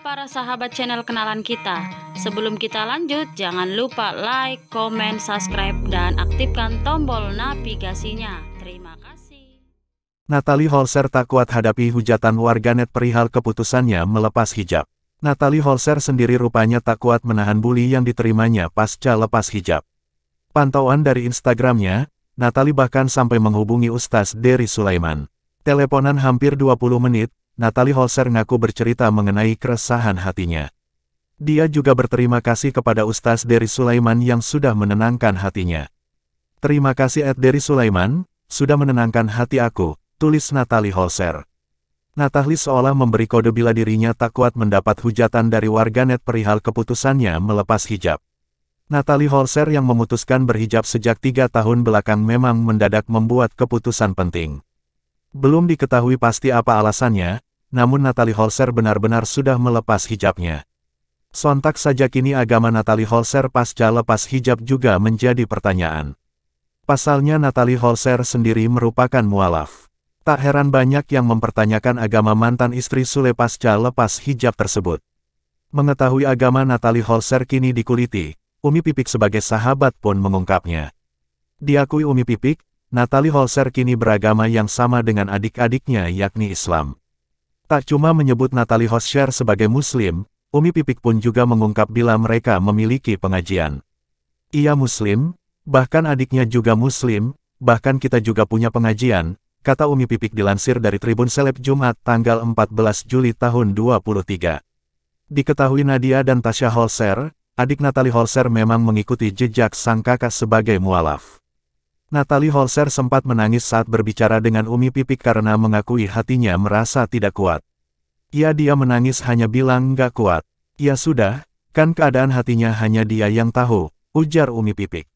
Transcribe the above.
para sahabat channel kenalan kita Sebelum kita lanjut jangan lupa like, komen, subscribe dan aktifkan tombol navigasinya Terima kasih Natalie Holzer tak kuat hadapi hujatan warganet perihal keputusannya melepas hijab Natalie Holzer sendiri rupanya tak kuat menahan bully yang diterimanya pasca lepas hijab Pantauan dari Instagramnya, Natalie bahkan sampai menghubungi Ustaz Dery Sulaiman. Teleponan hampir 20 menit, Natalie Holser ngaku bercerita mengenai keresahan hatinya. Dia juga berterima kasih kepada Ustaz Dery Sulaiman yang sudah menenangkan hatinya. Terima kasih Ed Dery Sulaiman, sudah menenangkan hati aku, tulis Natalie Holser. Natalie seolah memberi kode bila dirinya tak kuat mendapat hujatan dari warganet perihal keputusannya melepas hijab. Natalie Holser yang memutuskan berhijab sejak tiga tahun belakang memang mendadak membuat keputusan penting. Belum diketahui pasti apa alasannya, namun Natalie Holser benar-benar sudah melepas hijabnya. Sontak saja kini agama Natalie Holser pasca lepas hijab juga menjadi pertanyaan. Pasalnya Natalie Holser sendiri merupakan mualaf. Tak heran banyak yang mempertanyakan agama mantan istri Sule pasca lepas hijab tersebut. Mengetahui agama Natalie Holser kini dikuliti, Umi Pipik sebagai sahabat pun mengungkapnya. Diakui Umi Pipik, Natalie Holser kini beragama yang sama dengan adik-adiknya yakni Islam. Tak cuma menyebut Natalie Hossher sebagai Muslim, Umi Pipik pun juga mengungkap bila mereka memiliki pengajian. Ia Muslim, bahkan adiknya juga Muslim, bahkan kita juga punya pengajian, kata Umi Pipik dilansir dari Tribun Seleb Jumat tanggal 14 Juli tahun 23. Diketahui Nadia dan Tasha Holser, adik Natalie Holser memang mengikuti jejak sang kakak sebagai mualaf. Natalie Holzer sempat menangis saat berbicara dengan Umi Pipik karena mengakui hatinya merasa tidak kuat. Ia dia menangis hanya bilang nggak kuat. Ya sudah, kan keadaan hatinya hanya dia yang tahu, ujar Umi Pipik.